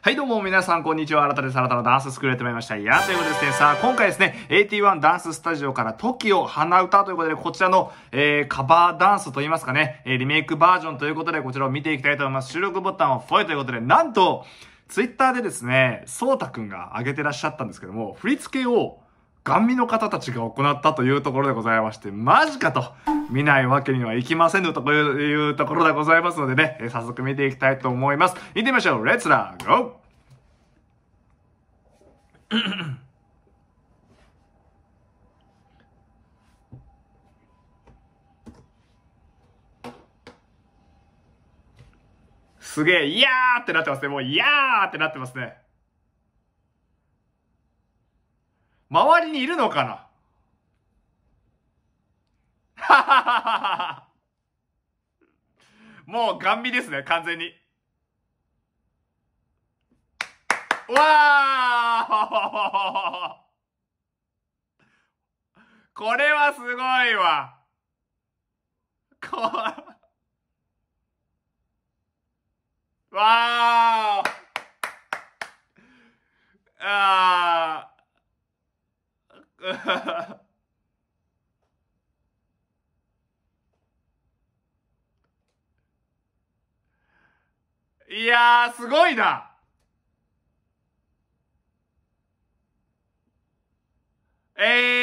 はい、どうも皆さん、こんにちは。新たです。新たなダンススクールやってまいりました。いや、ということですね、さあ、今回ですね、a t 1ダンススタジオから TOKIO 花歌ということで、こちらの、えー、カバーダンスといいますかね、えー、リメイクバージョンということで、こちらを見ていきたいと思います。収録ボタンをフォイということで、なんと、ツイッターでですね、そうたくんが上げてらっしゃったんですけども、振り付けを、ガン見の方たちが行ったというところでございまして、マジかと、見ないわけにはいきませんのというところでございますのでね、早速見ていきたいと思います。行ってみましょう。レッツラーゴーすげえ、いやーってなってますね。もう、いやーってなってますね。のかな もうガンビですね、完全に。わーこれはすごいわ。こわーあーー、すごいな。えー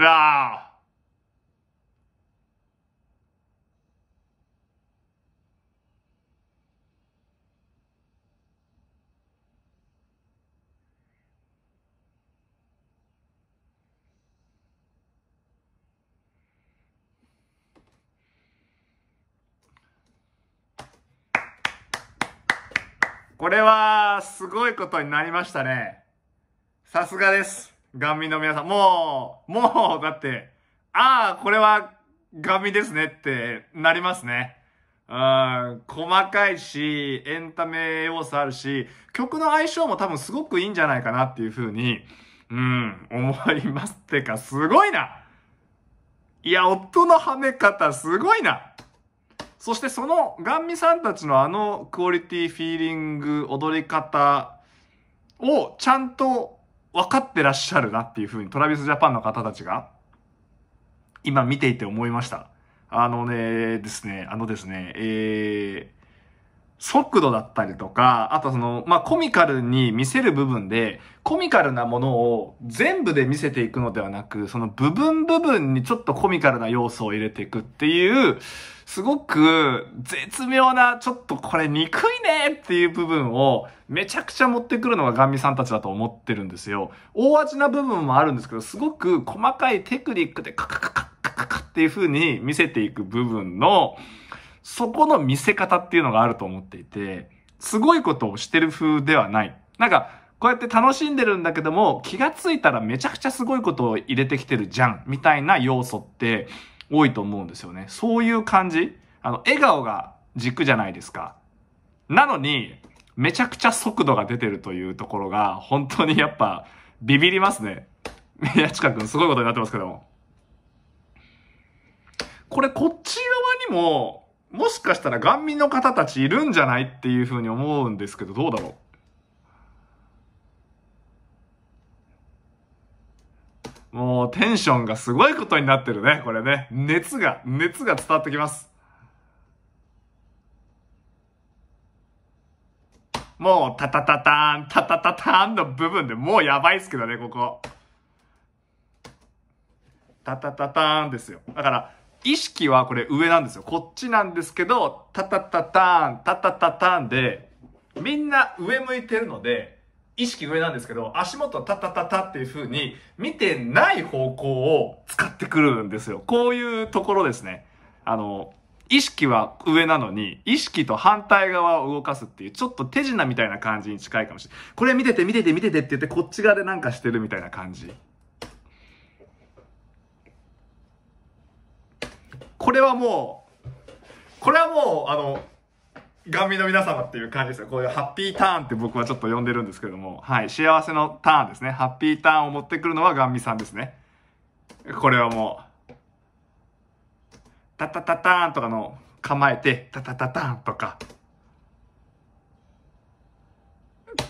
w あ。これは、すごいことになりましたね。さすがです。ガンミの皆さん、もう、もう、だって、ああ、これはガンミですねってなりますね。うん、細かいし、エンタメ要素あるし、曲の相性も多分すごくいいんじゃないかなっていうふうに、うん、思います。ってか、すごいないや、夫のはめ方すごいなそしてそのガンミさんたちのあのクオリティ、フィーリング、踊り方をちゃんと分かってらっしゃるなっていうふうに、トラビスジャパンの方たちが、今見ていて思いました。あのね、ですね、あのですね、えー、速度だったりとか、あとその、まあ、コミカルに見せる部分で、コミカルなものを全部で見せていくのではなく、その部分部分にちょっとコミカルな要素を入れていくっていう、すごく絶妙な、ちょっとこれ憎いねっていう部分をめちゃくちゃ持ってくるのがガンミさんたちだと思ってるんですよ。大味な部分もあるんですけど、すごく細かいテクニックでカカカカカカっていう風に見せていく部分の、そこの見せ方っていうのがあると思っていて、すごいことをしてる風ではない。なんか、こうやって楽しんでるんだけども、気がついたらめちゃくちゃすごいことを入れてきてるじゃん、みたいな要素って多いと思うんですよね。そういう感じあの、笑顔が軸じゃないですか。なのに、めちゃくちゃ速度が出てるというところが、本当にやっぱ、ビビりますね。や、近くん、すごいことになってますけども。これ、こっち側にも、もしかしたらガンミの方たちいるんじゃないっていうふうに思うんですけど、どうだろうもうテンションがすごいことになってるね、これね。熱が、熱が伝わってきます。もう、タタタターン、タタタターンの部分でもうやばいっすけどね、ここ。タタタターンですよ。だから、意識はこれ上なんですよ。こっちなんですけど、タタタターン、タタタターンで、みんな上向いてるので、意識上なんですけど、足元タタタタっていう風に見てない方向を使ってくるんですよ。こういうところですね。あの、意識は上なのに、意識と反対側を動かすっていう、ちょっと手品みたいな感じに近いかもしれない。これ見てて見てて見ててって言って、こっち側でなんかしてるみたいな感じ。これはもう、これはもう、あの、ガンミの皆様っていう感じですよ。こういうハッピーターンって僕はちょっと呼んでるんですけども、はい、幸せのターンですね。ハッピーターンを持ってくるのはガンミさんですね。これはもう、タタタターンとかの構えて、タタタターンとか。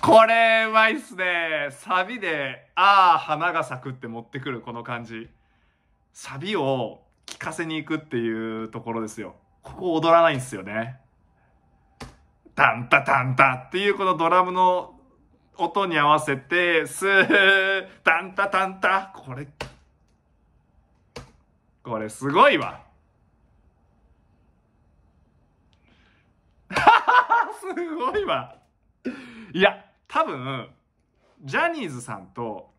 これはいいっすね。サビで、ああ、花が咲くって持ってくるこの感じ。サビを聞かせに行くっていうところですよ。ここ踊らないんですよね。タンタタンタっていうこのドラムの音に合わせて、スー、タンタタンタ。これ、これすごいわ。すごいわ。いや、多分、ジャニーズさんと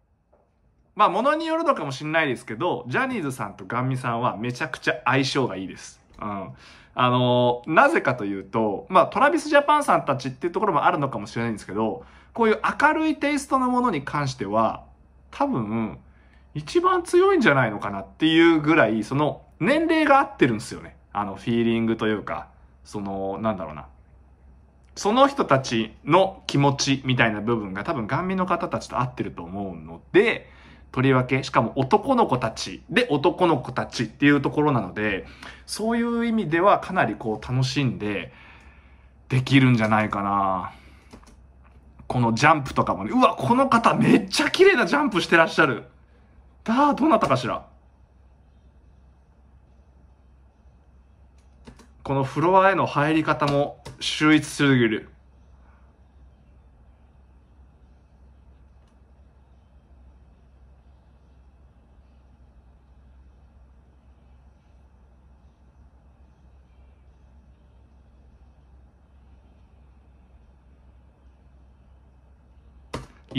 まあ、ものによるのかもしれないですけど、ジャニーズさんとガンミさんはめちゃくちゃ相性がいいです。うん。あのー、なぜかというと、まあ、トラビスジャパンさんたちっていうところもあるのかもしれないんですけど、こういう明るいテイストのものに関しては、多分、一番強いんじゃないのかなっていうぐらい、その、年齢が合ってるんですよね。あの、フィーリングというか、その、なんだろうな。その人たちの気持ちみたいな部分が多分、ガンミの方たちと合ってると思うので、とりわけ、しかも男の子たちで男の子たちっていうところなので、そういう意味ではかなりこう楽しんでできるんじゃないかな。このジャンプとかもね、うわ、この方めっちゃ綺麗なジャンプしてらっしゃる。だ、どなたかしら。このフロアへの入り方も秀逸すぎる。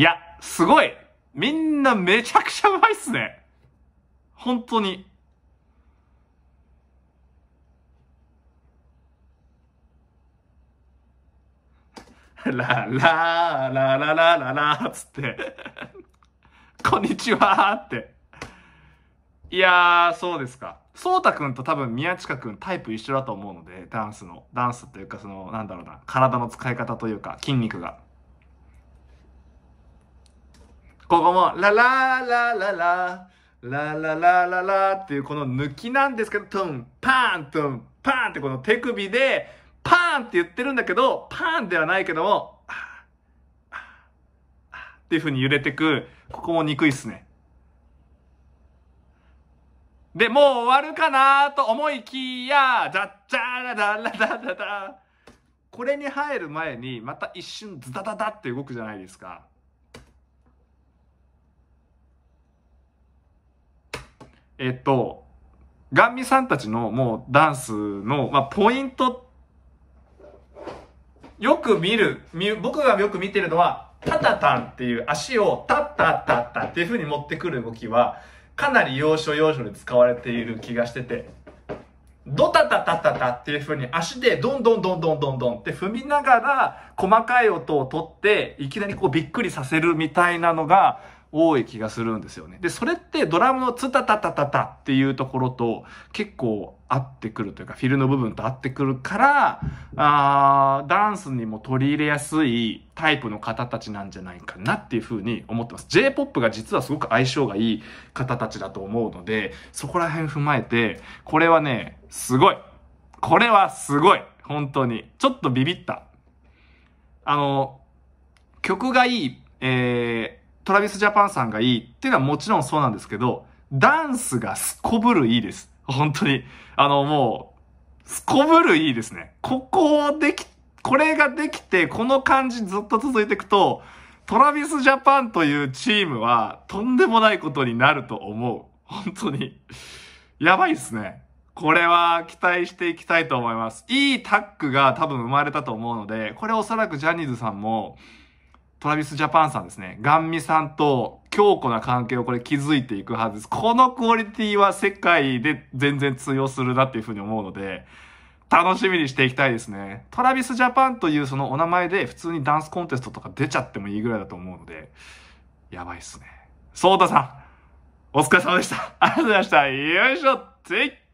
いや、すごいみんなめちゃくちゃうまいっすね。本当に。ラララララララつってこんにちはって。いやー、そうですか。そうたくんと多分宮近くんタイプ一緒だと思うので、ダンスの、ダンスというかその、なんだろうな、体の使い方というか、筋肉が。ここも、ララララララララララっていうこの抜きなんですけど、トン、パーン、トン、パーンってこの手首で、パーンって言ってるんだけど、パーンではないけども、っていう風に揺れてく、ここも憎いっすね。で、もう終わるかなと思いきや、ザッチャラダラダダダ。これに入る前に、また一瞬ズダダダって動くじゃないですか。えっと、ガンミさんたちのもうダンスの、まあ、ポイント、よく見る、僕がよく見てるのは、タタタンっていう足をタッタッタッタっていう風に持ってくる動きは、かなり要所要所で使われている気がしてて、ドタタタタタっていう風に足でどんどんどんどんどんどんって踏みながら細かい音をとっていきなりこうびっくりさせるみたいなのが多い気がするんですよね。で、それってドラムのツタタタタタっていうところと結構合ってくるというか、フィルの部分と合ってくるから、あダンスにも取り入れやすいタイプの方たちなんじゃないかなっていうふうに思ってます。J-POP が実はすごく相性がいい方たちだと思うので、そこら辺踏まえて、これはね、すごいこれはすごい本当に。ちょっとビビった。あの、曲がいい、えー、トラビスジャパンさんがいいっていうのはもちろんそうなんですけど、ダンスがすこぶるいいです。本当に。あの、もう、すこぶるいいですね。ここをでき、これができて、この感じずっと続いていくと、トラビスジャパンというチームは、とんでもないことになると思う。本当に。やばいっすね。これは期待していきたいと思います。いいタッグが多分生まれたと思うので、これおそらくジャニーズさんも、トラビスジャパンさんですね、ガンミさんと強固な関係をこれ築いていくはずです。このクオリティは世界で全然通用するなっていうふうに思うので、楽しみにしていきたいですね。トラビスジャパンというそのお名前で普通にダンスコンテストとか出ちゃってもいいぐらいだと思うので、やばいっすね。ソータさん、お疲れ様でした。ありがとうございました。よいしょ、ぜひ